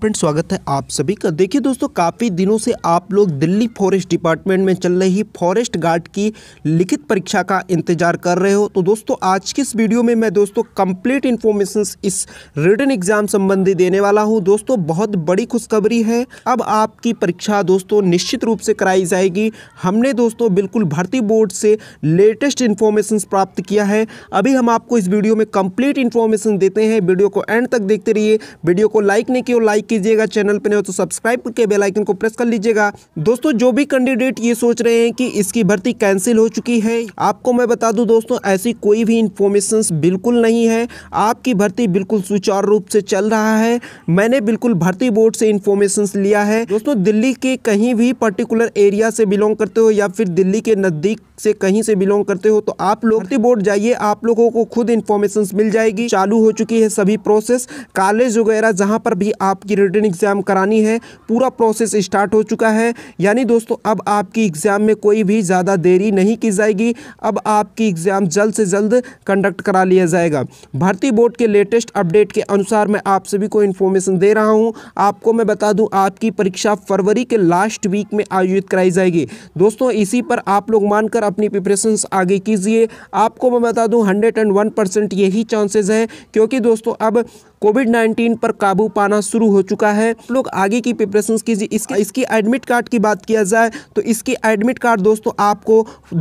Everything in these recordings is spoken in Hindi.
फ्रेंड स्वागत है आप सभी का देखिए दोस्तों काफ़ी दिनों से आप लोग दिल्ली फॉरेस्ट डिपार्टमेंट में चल रही फॉरेस्ट गार्ड की लिखित परीक्षा का इंतजार कर रहे हो तो दोस्तों आज की इस वीडियो में मैं दोस्तों कंप्लीट इन्फॉर्मेशन इस रिटर्न एग्जाम संबंधी देने वाला हूं दोस्तों बहुत बड़ी खुशखबरी है अब आपकी परीक्षा दोस्तों निश्चित रूप से कराई जाएगी हमने दोस्तों बिल्कुल भर्ती बोर्ड से लेटेस्ट इन्फॉर्मेशन प्राप्त किया है अभी हम आपको इस वीडियो में कम्प्लीट इन्फॉर्मेशन देते हैं वीडियो को एंड तक देखते रहिए वीडियो को लाइक नहीं किया लाइक लाइक कीजिएगा चैनल पर नहीं हो तो सब्सक्राइब के बेलाइकन को प्रेस कर लीजिएगा दोस्तों जो भी कैंडिडेट ये सोच रहे हैं कि इसकी भर्ती कैंसिल हो चुकी है आपको मैं बता दूँ दोस्तों ऐसी कोई भी इंफॉर्मेशन बिल्कुल नहीं है आपकी भर्ती बिल्कुल सुचारू रूप से चल रहा है मैंने बिल्कुल भर्ती बोर्ड से इन्फॉर्मेशन लिया है दोस्तों दिल्ली के कहीं भी पर्टिकुलर एरिया से बिलोंग करते हो या फिर दिल्ली के नज़दीक से कहीं से बिलोंग करते हो तो आप लोग भर्ती बोर्ड जाइए आप लोगों को खुद इन्फॉर्मेशन मिल जाएगी चालू हो चुकी है सभी प्रोसेस कॉलेज वगैरह जहां पर भी आपकी की रिटर्न एग्ज़ाम करानी है पूरा प्रोसेस स्टार्ट हो चुका है यानी दोस्तों अब आपकी एग्ज़ाम में कोई भी ज़्यादा देरी नहीं की जाएगी अब आपकी एग्ज़ाम जल्द से जल्द कंडक्ट करा लिया जाएगा भर्ती बोर्ड के लेटेस्ट अपडेट के अनुसार मैं आप सभी को इन्फॉर्मेशन दे रहा हूँ आपको मैं बता दूँ आपकी परीक्षा फरवरी के लास्ट वीक में आयोजित कराई जाएगी दोस्तों इसी पर आप लोग मानकर अपनी प्रिपरेशन आगे कीजिए आपको मैं बता दूँ हंड्रेड एंड वन परसेंट यही चांसेज है क्योंकि दोस्तों अब कोविड 19 पर काबू पाना शुरू हो चुका है आप लोग आगे की प्रिपरेशन कीजिए इसकी इसकी एडमिट कार्ड की बात किया जाए तो इसकी एडमिट कार्ड दोस्तों आपको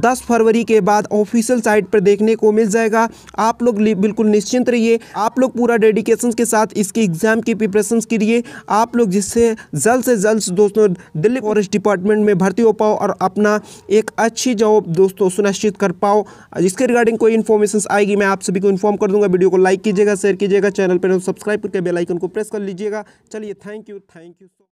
10 फरवरी के बाद ऑफिशियल साइट पर देखने को मिल जाएगा आप लोग बिल्कुल निश्चिंत रहिए आप लोग पूरा डेडिकेशन के साथ इसके एग्ज़ाम की प्रिपरेशन करिए आप लोग जिससे जल्द से जल्द दोस्तों दिल्ली फॉरेस्ट डिपार्टमेंट में भर्ती हो पाओ और अपना एक अच्छी जॉब दोस्तों सुनिश्चित कर पाओ इसके रिगार्डिंग कोई इन्फॉर्मेशन आएगी मैं आप सभी को इन्फॉर्म कर दूंगा वीडियो को लाइक कीजिएगा शेयर कीजिएगा चैनल पर सब्सक्राइब करके बेलाइकन को प्रेस कर लीजिएगा चलिए thank you thank you so